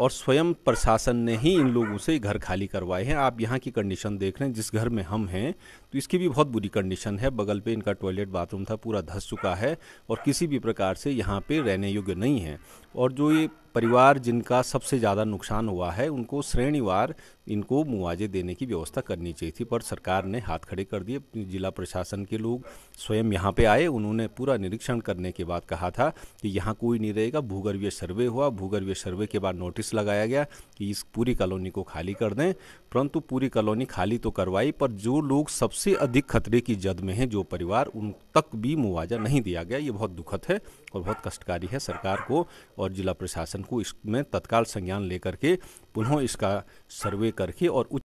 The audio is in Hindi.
और स्वयं प्रशासन ने ही इन लोगों से घर खाली करवाए हैं आप यहाँ की कंडीशन देख रहे हैं जिस घर में हम हैं तो इसकी भी बहुत बुरी कंडीशन है बगल पे इनका टॉयलेट बाथरूम था पूरा धस चुका है और किसी भी प्रकार से यहाँ पे रहने योग्य नहीं है और जो ये परिवार जिनका सबसे ज़्यादा नुकसान हुआ है उनको श्रेणीवार इनको मुआवजे देने की व्यवस्था करनी चाहिए थी पर सरकार ने हाथ खड़े कर दिए जिला प्रशासन के लोग स्वयं यहाँ पे आए उन्होंने पूरा निरीक्षण करने के बाद कहा था कि यहाँ कोई नहीं रहेगा भूगर्भीय सर्वे हुआ भूगर्भीय सर्वे के बाद नोटिस लगाया गया कि इस पूरी कॉलोनी को खाली कर दें परंतु पूरी कॉलोनी खाली तो करवाई पर जो लोग सबसे अधिक खतरे की जद में हैं जो परिवार उन तक भी मुआवजा नहीं दिया गया ये बहुत दुखद है और बहुत कष्टकारी है सरकार को और जिला प्रशासन को इसमें तत्काल संज्ञान लेकर के पुनः इसका सर्वे करके और उच्च